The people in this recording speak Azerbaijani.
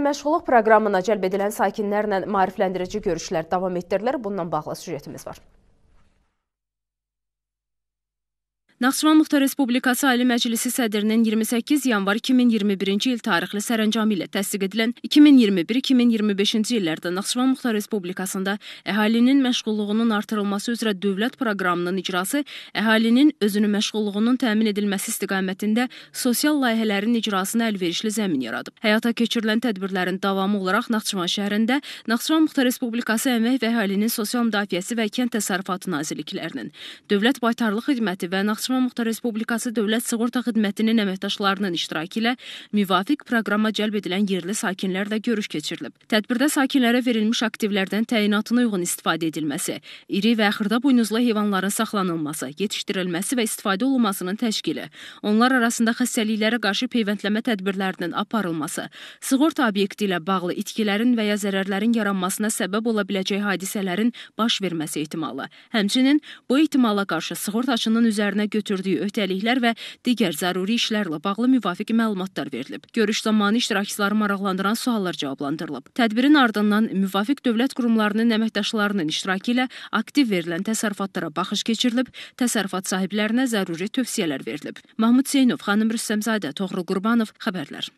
Ümumməşğulluq proqramına cəlb edilən sakinlərlə maarifləndirici görüşlər davam etdirilir. Bundan bağlı süjetimiz var. Naxçıvan Muxtar Respublikası Ali Məclisi sədrinin 28 yanvar 2021-ci il tarixli sərəncamı ilə təsdiq edilən 2021-2025-ci illərdə Naxçıvan Muxtar Respublikasında əhalinin məşğulluğunun artırılması üzrə dövlət proqramının icrası, əhalinin özünü məşğulluğunun təmin edilməsi istiqamətində sosial layihələrin icrasına əlverişli zəmin yaradıb. Həyata keçirilən tədbirlərin davamı olaraq Naxçıvan şəhərində Naxçıvan Muxtar Respublikası Əmək və Əhalinin Sosial Müdafiəsi və Kənd Təsərrüfatı Nazirliklərinin, Dövlət Baytarlıq Xidməti və Naxçıvan Daşima Muxtar Respublikası Dövlət Sığorta Xidmətinin əməkdaşlarının iştirakı ilə müvafiq proqrama cəlb edilən yerli sakinlərlə görüş keçirilib. Tədbirdə sakinlərə verilmiş aktivlərdən təyinatına uyğun istifadə edilməsi, iri və xırda buynuzlu heyvanların saxlanılması, yetişdirilməsi və istifadə olunmasının təşkili, onlar arasında xəstəliklərə qarşı peyvəndləmə tədbirlərinin aparılması, sığorta obyekti ilə bağlı itkilərin və ya zərərlərin yaranmasına səbəb ola biləcək hadisələrin baş verməsi ehtimalı. Həmçinin bu ehtimala qarşı sığortaçının üzərinə götürülməsi götürdüyü öhdəliklər və digər zəruri işlərlə bağlı müvafiq məlumatlar verilib. Görüş zamanı iştirakçıları maraqlandıran suallar cavablandırılıb. Tədbirin ardından müvafiq dövlət qurumlarının əməkdaşlarının iştirakı ilə aktiv verilən təsərrüfatlara baxış keçirilib, təsərrüfat sahiblərinə zəruri tövsiyələr verilib. Mahmud Seynov, Xanım Rüstəmzadə, Toğrul Qurbanov, xəbərlər.